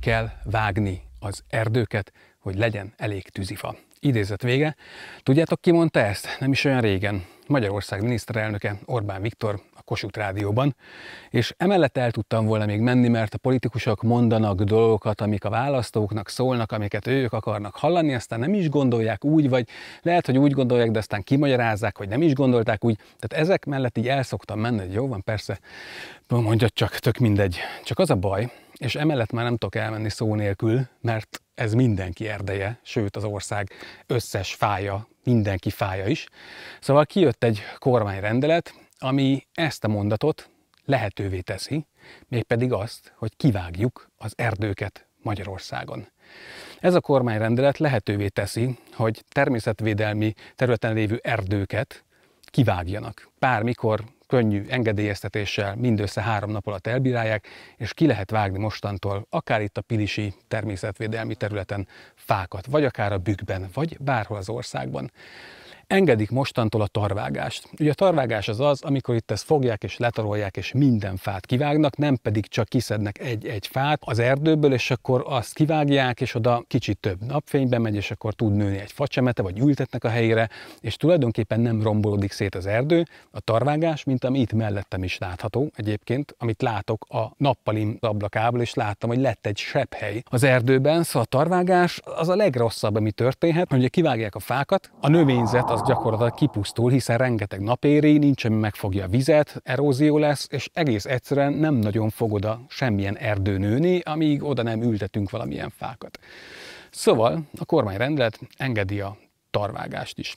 kell vágni az erdőket, hogy legyen elég tűzifa. Idézet vége. Tudjátok, ki mondta ezt? Nem is olyan régen. Magyarország miniszterelnöke Orbán Viktor a Kossuth Rádióban, és emellett el tudtam volna még menni, mert a politikusok mondanak dolgokat, amik a választóknak szólnak, amiket ők akarnak hallani, aztán nem is gondolják úgy, vagy lehet, hogy úgy gondolják, de aztán kimagyarázzák, hogy nem is gondolták úgy. Tehát ezek mellett így el szoktam menni, hogy jó van, persze, mondja csak, tök mindegy. Csak az a baj, és emellett már nem tudok elmenni szó nélkül, mert ez mindenki erdeje, sőt az ország összes fája, mindenki fája is. Szóval kijött egy kormányrendelet, ami ezt a mondatot lehetővé teszi, mégpedig azt, hogy kivágjuk az erdőket Magyarországon. Ez a kormányrendelet lehetővé teszi, hogy természetvédelmi területen lévő erdőket kivágjanak. Bármikor könnyű engedélyeztetéssel mindössze három nap alatt elbírálják, és ki lehet vágni mostantól, akár itt a Pilisi természetvédelmi területen fákat, vagy akár a bükkben, vagy bárhol az országban. Engedik mostantól a tarvágást. Ugye a tarvágás az az, amikor itt ezt fogják és letarolják és minden fát kivágnak, nem pedig csak kiszednek egy-egy fát az erdőből, és akkor azt kivágják, és oda kicsit több napfénybe megy, és akkor tud nőni egy facsemete, vagy ültetnek a helyére, és tulajdonképpen nem rombolódik szét az erdő, a tarvágás, mint ami itt mellettem is látható egyébként, amit látok a nappalim ablakából, és láttam, hogy lett egy hely. az erdőben, szóval a tarvágás az a legrosszabb, ami történhet, hogy kivágják a fákat, a növényzet az gyakorlatilag kipusztul, hiszen rengeteg éri, nincs, ami megfogja a vizet, erózió lesz, és egész egyszerűen nem nagyon fog oda semmilyen erdő nőni, amíg oda nem ültetünk valamilyen fákat. Szóval a kormányrendelet engedi a tarvágást is.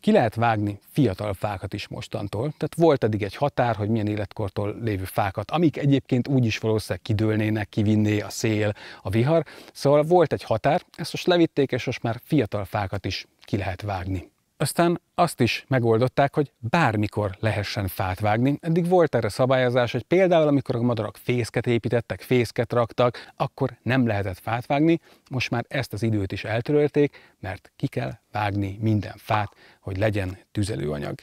Ki lehet vágni fiatal fákat is mostantól, tehát volt eddig egy határ, hogy milyen életkortól lévő fákat, amik egyébként úgy is valószínűleg kidőlnének, kivinné a szél, a vihar, szóval volt egy határ, ezt most levitték, és most már fiatal fákat is ki lehet vágni. Aztán azt is megoldották, hogy bármikor lehessen fát vágni. Eddig volt erre szabályozás, hogy például amikor a madarak fészket építettek, fészket raktak, akkor nem lehetett fát vágni, most már ezt az időt is eltörölték, mert ki kell vágni minden fát, hogy legyen tüzelőanyag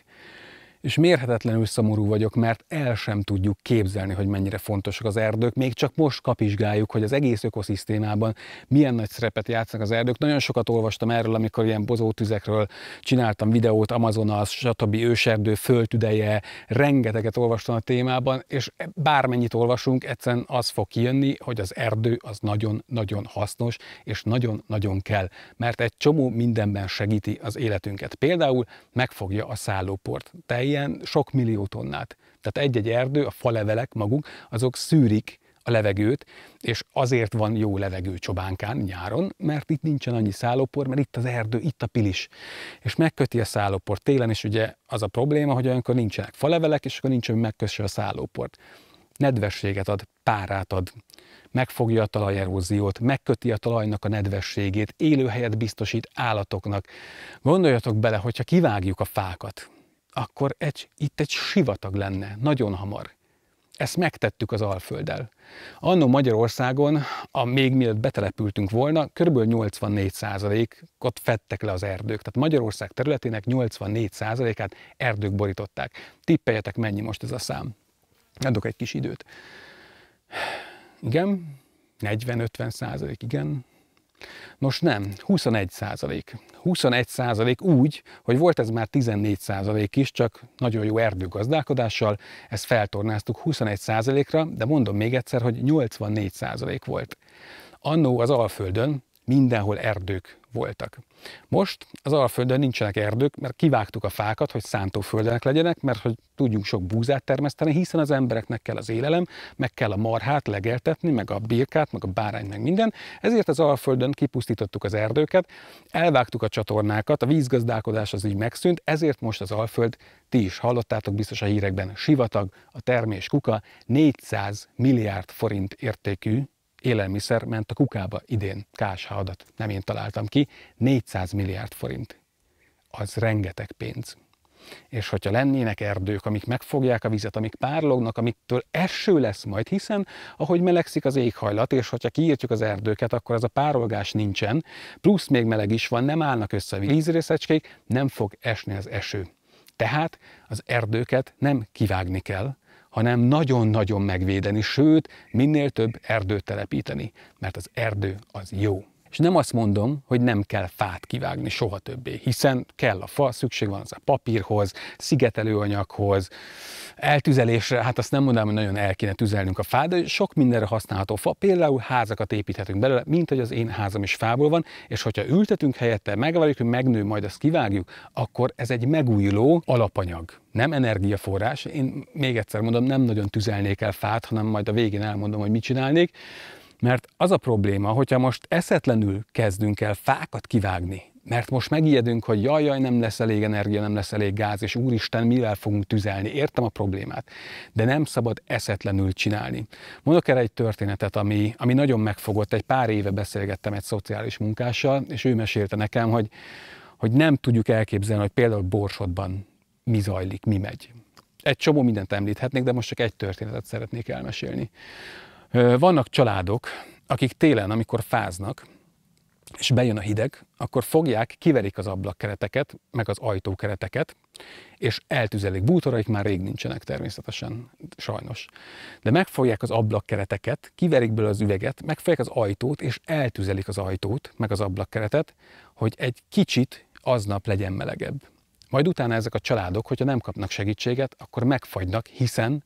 és mérhetetlenül szomorú vagyok, mert el sem tudjuk képzelni, hogy mennyire fontosak az erdők. Még csak most kapizsgáljuk, hogy az egész ökoszisztémában milyen nagy szerepet játszanak az erdők. Nagyon sokat olvastam erről, amikor ilyen bozótüzekről csináltam videót, Amazonas, stb. őserdő, földtüdeje, rengeteget olvastam a témában, és bármennyit olvasunk, egyszerűen az fog kijönni, hogy az erdő az nagyon-nagyon hasznos, és nagyon-nagyon kell, mert egy csomó mindenben segíti az életünket. Például megfogja a szállóport teljesen, ilyen sok millió tonnát. Tehát egy-egy erdő, a falevelek maguk, azok szűrik a levegőt, és azért van jó levegő Csobánkán nyáron, mert itt nincsen annyi szállópor, mert itt az erdő, itt a pilis, és megköti a szállópor Télen is ugye az a probléma, hogy olyankor nincsenek falevelek, és akkor nincs, hogy megkösse a szállóport. Nedvességet ad, párát ad, megfogja a talajeróziót, megköti a talajnak a nedvességét, élőhelyet biztosít állatoknak. Gondoljatok bele, hogyha kivágjuk a fákat, akkor egy, itt egy sivatag lenne, nagyon hamar. Ezt megtettük az Alfölddel. Annó Magyarországon, a még mielőtt betelepültünk volna, kb. 84%-ot fettek le az erdők. Tehát Magyarország területének 84%-át erdők borították. Tippeljetek, mennyi most ez a szám. Adok egy kis időt. Igen, 40-50 százalék, igen, Nos nem, 21 százalék. 21 százalék úgy, hogy volt ez már 14 százalék is, csak nagyon jó erdőgazdálkodással, ezt feltornáztuk 21 százalékra, de mondom még egyszer, hogy 84 százalék volt. Annó az Alföldön mindenhol erdők voltak. Most az Alföldön nincsenek erdők, mert kivágtuk a fákat, hogy szántóföldenek legyenek, mert hogy tudjunk sok búzát termeszteni, hiszen az embereknek kell az élelem, meg kell a marhát legeltetni, meg a birkát, meg a bárány, meg minden. Ezért az Alföldön kipusztítottuk az erdőket, elvágtuk a csatornákat, a vízgazdálkodás az így megszűnt, ezért most az Alföld, ti is hallottátok biztos a hírekben, sivatag, a termés kuka 400 milliárd forint értékű élelmiszer ment a kukába idén, KSH adat, nem én találtam ki, 400 milliárd forint. Az rengeteg pénz. És hogyha lennének erdők, amik megfogják a vizet, amik párlognak, amiktől eső lesz majd, hiszen ahogy melegszik az éghajlat, és hogyha kiírtjuk az erdőket, akkor az a párolgás nincsen, plusz még meleg is van, nem állnak össze a vízrészecskék, nem fog esni az eső. Tehát az erdőket nem kivágni kell, hanem nagyon-nagyon megvédeni, sőt, minél több erdőt telepíteni, mert az erdő az jó. És nem azt mondom, hogy nem kell fát kivágni soha többé, hiszen kell a fa, szükség van az a papírhoz, szigetelőanyaghoz, eltüzelésre, hát azt nem mondanám, hogy nagyon el kéne tüzelnünk a fát, de sok mindenre használható fa, például házakat építhetünk belőle, mint hogy az én házam is fából van, és hogyha ültetünk helyette, megvárjuk, hogy megnő, majd azt kivágjuk, akkor ez egy megújuló alapanyag nem energiaforrás. Én még egyszer mondom, nem nagyon tüzelnék el fát, hanem majd a végén elmondom, hogy mit csinálnék, mert az a probléma, hogyha most eszetlenül kezdünk el fákat kivágni, mert most megijedünk, hogy jaj, jaj, nem lesz elég energia, nem lesz elég gáz, és úristen, mivel fogunk tüzelni, értem a problémát, de nem szabad eszetlenül csinálni. Mondok erre egy történetet, ami, ami nagyon megfogott, egy pár éve beszélgettem egy szociális munkással, és ő mesélte nekem, hogy, hogy nem tudjuk elképzelni, hogy például Borsodban mi zajlik, mi megy. Egy csomó mindent említhetnék, de most csak egy történetet szeretnék elmesélni. Vannak családok, akik télen, amikor fáznak, és bejön a hideg, akkor fogják, kiverik az ablakkereteket, meg az ajtókereteket, és eltüzelik. Bútoraik már rég nincsenek természetesen, sajnos. De megfogják az ablakkereteket, kiverik belőle az üveget, megfogják az ajtót, és eltüzelik az ajtót, meg az ablakkeretet, hogy egy kicsit aznap legyen melegebb. Majd utána ezek a családok, hogyha nem kapnak segítséget, akkor megfagynak, hiszen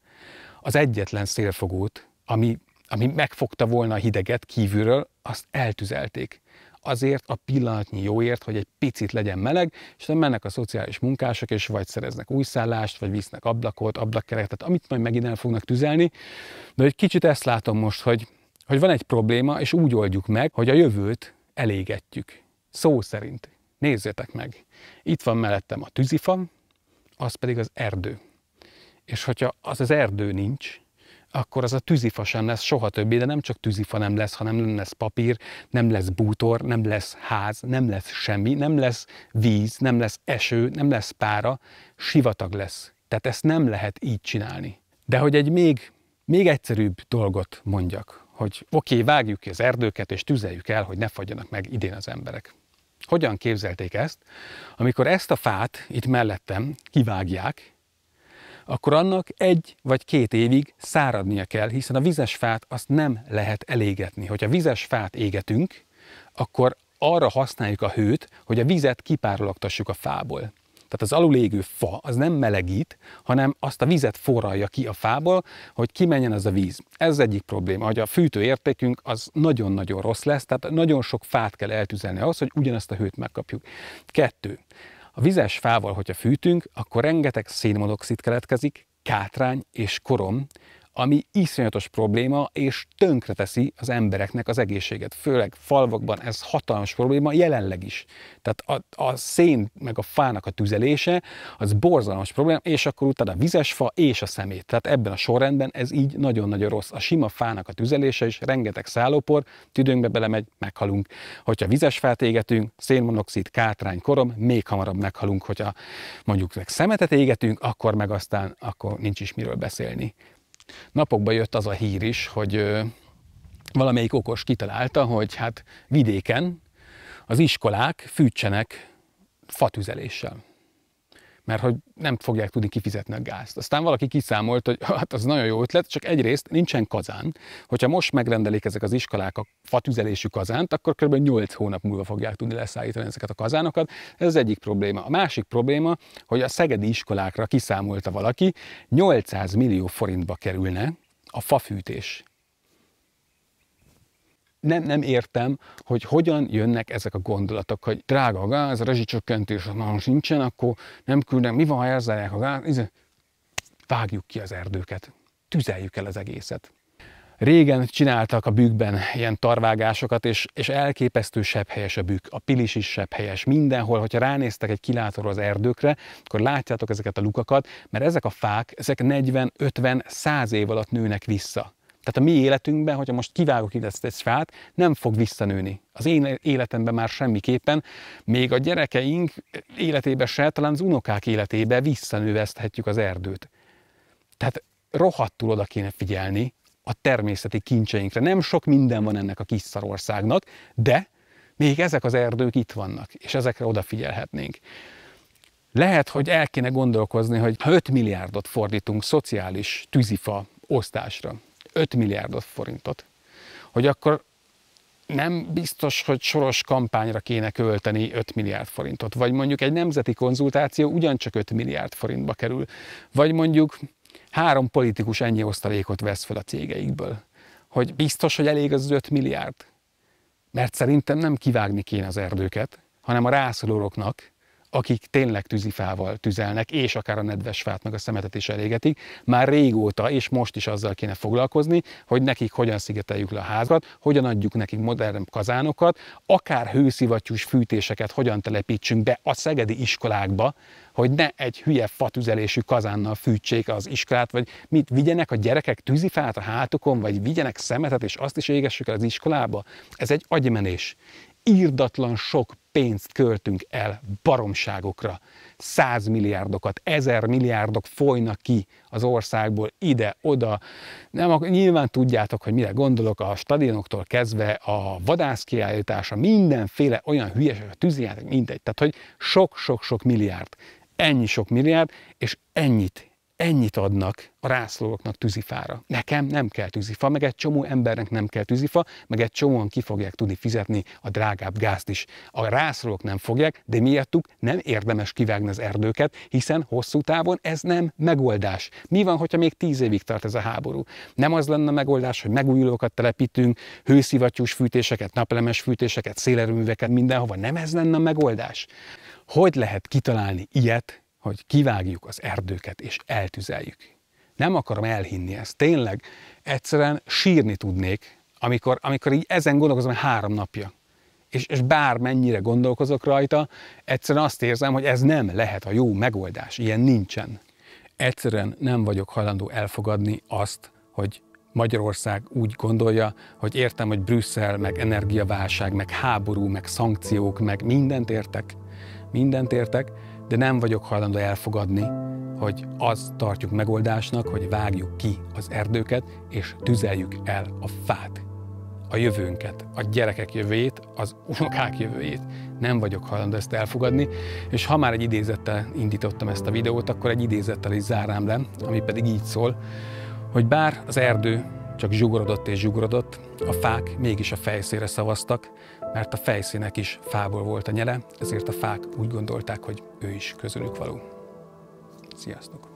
az egyetlen szélfogót, ami ami megfogta volna a hideget kívülről, azt eltüzelték. Azért a pillanatnyi jóért, hogy egy picit legyen meleg, és nem mennek a szociális munkások, és vagy szereznek új szállást, vagy visznek ablakot, ablakkeretet, amit majd megint el fognak tüzelni. De egy kicsit ezt látom most, hogy, hogy van egy probléma, és úgy oldjuk meg, hogy a jövőt elégetjük. Szó szerint. Nézzétek meg. Itt van mellettem a tűzifa, az pedig az erdő. És hogyha az az erdő nincs, akkor az a tűzifa sem lesz soha többé, de nem csak tűzifa nem lesz, hanem nem lesz papír, nem lesz bútor, nem lesz ház, nem lesz semmi, nem lesz víz, nem lesz eső, nem lesz pára, sivatag lesz. Tehát ezt nem lehet így csinálni. De hogy egy még, még egyszerűbb dolgot mondjak, hogy oké, okay, vágjuk ki az erdőket, és tüzeljük el, hogy ne fagyjanak meg idén az emberek. Hogyan képzelték ezt? Amikor ezt a fát itt mellettem kivágják, akkor annak egy vagy két évig száradnia kell, hiszen a vizes fát azt nem lehet elégetni. Hogyha vizes fát égetünk, akkor arra használjuk a hőt, hogy a vizet kipárologtassuk a fából. Tehát az alul égő fa az nem melegít, hanem azt a vizet forralja ki a fából, hogy kimenjen az a víz. Ez az egyik probléma, hogy a fűtőértékünk az nagyon-nagyon rossz lesz, tehát nagyon sok fát kell eltüzelni ahhoz, hogy ugyanazt a hőt megkapjuk. Kettő. A vizes fával, hogyha fűtünk, akkor rengeteg szénmonoxid keletkezik, kátrány és korom, ami iszonyatos probléma, és tönkreteszi az embereknek az egészséget. Főleg falvakban ez hatalmas probléma, jelenleg is. Tehát a, a szén meg a fának a tüzelése, az borzalmas probléma, és akkor utána a fa és a szemét. Tehát ebben a sorrendben ez így nagyon-nagyon rossz. A sima fának a tüzelése is rengeteg szállópor, tüdőnkbe belemegy, meghalunk. Hogyha vizes fát égetünk, szénmonoxid, kátrány, korom, még hamarabb meghalunk. Hogyha mondjuk meg szemetet égetünk, akkor meg aztán akkor nincs is miről beszélni. Napokban jött az a hír is, hogy valamelyik okos kitalálta, hogy hát vidéken az iskolák fűtsenek fatüzeléssel mert hogy nem fogják tudni kifizetni a gázt. Aztán valaki kiszámolt, hogy hát az nagyon jó ötlet, csak egyrészt nincsen kazán. Hogyha most megrendelik ezek az iskolák a fatüzelésű kazánt, akkor kb. 8 hónap múlva fogják tudni leszállítani ezeket a kazánokat. Ez az egyik probléma. A másik probléma, hogy a szegedi iskolákra kiszámolta valaki, 800 millió forintba kerülne a fafűtés nem, nem értem, hogy hogyan jönnek ezek a gondolatok, hogy drága a gáz, rezsicsökkentés, ha nincsen, akkor nem küldnek, mi van, ha elzárják a gáz? Izé, vágjuk ki az erdőket, tüzeljük el az egészet. Régen csináltak a bükben ilyen tarvágásokat, és, és elképesztő helyes a bükk, a pilis is helyes. Mindenhol, hogyha ránéztek egy kilátóra az erdőkre, akkor látjátok ezeket a lukakat, mert ezek a fák, ezek 40, 50, 100 év alatt nőnek vissza. Tehát a mi életünkben, hogyha most kivágok ide ezt egy fát, nem fog visszanőni. Az én életemben már semmiképpen, még a gyerekeink életébe se, talán az unokák életébe visszanőveszthetjük az erdőt. Tehát rohadtul oda kéne figyelni a természeti kincseinkre. Nem sok minden van ennek a kis szarországnak, de még ezek az erdők itt vannak, és ezekre odafigyelhetnénk. Lehet, hogy el kéne gondolkozni, hogy 5 milliárdot fordítunk szociális tűzifa osztásra. 5 milliárdot forintot, hogy akkor nem biztos, hogy soros kampányra kéne költeni 5 milliárd forintot, vagy mondjuk egy nemzeti konzultáció ugyancsak 5 milliárd forintba kerül, vagy mondjuk három politikus ennyi osztalékot vesz fel a cégeikből. Hogy biztos, hogy elég az 5 milliárd? Mert szerintem nem kivágni kéne az erdőket, hanem a rászorulóknak akik tényleg tűzifával tüzelnek, és akár a nedves fát, meg a szemetet is elégetik, már régóta, és most is azzal kéne foglalkozni, hogy nekik hogyan szigeteljük le a házat, hogyan adjuk nekik modern kazánokat, akár hőszivattyús fűtéseket hogyan telepítsünk be a szegedi iskolákba, hogy ne egy hülye fatüzelésű kazánnal fűtsék az iskolát, vagy mit vigyenek a gyerekek tűzifát a hátukon, vagy vigyenek szemetet, és azt is égessük el az iskolába. Ez egy agymenés. Írdatlan sok pénzt költünk el baromságokra. száz milliárdokat, ezer milliárdok folynak ki az országból ide-oda. Nem, nyilván tudjátok, hogy mire gondolok, a stadionoktól kezdve a vadászkiállítása, mindenféle olyan hülyeség, a tűzijáték, mindegy. Tehát, hogy sok-sok-sok milliárd. Ennyi sok milliárd, és ennyit ennyit adnak a rászlóknak tűzifára. Nekem nem kell tűzifa, meg egy csomó embernek nem kell tűzifa, meg egy csomóan ki fogják tudni fizetni a drágább gázt is. A rászlók nem fogják, de miattuk nem érdemes kivágni az erdőket, hiszen hosszú távon ez nem megoldás. Mi van, hogyha még tíz évig tart ez a háború? Nem az lenne a megoldás, hogy megújulókat telepítünk, hőszivattyús fűtéseket, napelemes fűtéseket, szélerőműveket mindenhova. Nem ez lenne a megoldás. Hogy lehet kitalálni ilyet, hogy kivágjuk az erdőket és eltüzeljük. Nem akarom elhinni ezt. Tényleg egyszerűen sírni tudnék, amikor, amikor így ezen gondolkozom három napja. És, és bármennyire gondolkozok rajta, egyszerűen azt érzem, hogy ez nem lehet a jó megoldás, ilyen nincsen. Egyszerűen nem vagyok hajlandó elfogadni azt, hogy Magyarország úgy gondolja, hogy értem, hogy Brüsszel, meg energiaválság, meg háború, meg szankciók, meg mindent értek, mindent értek, de nem vagyok hajlandó elfogadni, hogy azt tartjuk megoldásnak, hogy vágjuk ki az erdőket, és tüzeljük el a fát, a jövőnket, a gyerekek jövőjét, az unokák jövőjét. Nem vagyok hajlandó ezt elfogadni, és ha már egy idézettel indítottam ezt a videót, akkor egy idézettel is zárám le, ami pedig így szól, hogy bár az erdő csak zsugorodott és zsugorodott, a fák mégis a fejszére szavaztak, mert a fejszínek is fából volt a nyele, ezért a fák úgy gondolták, hogy ő is közülük való. Sziasztok!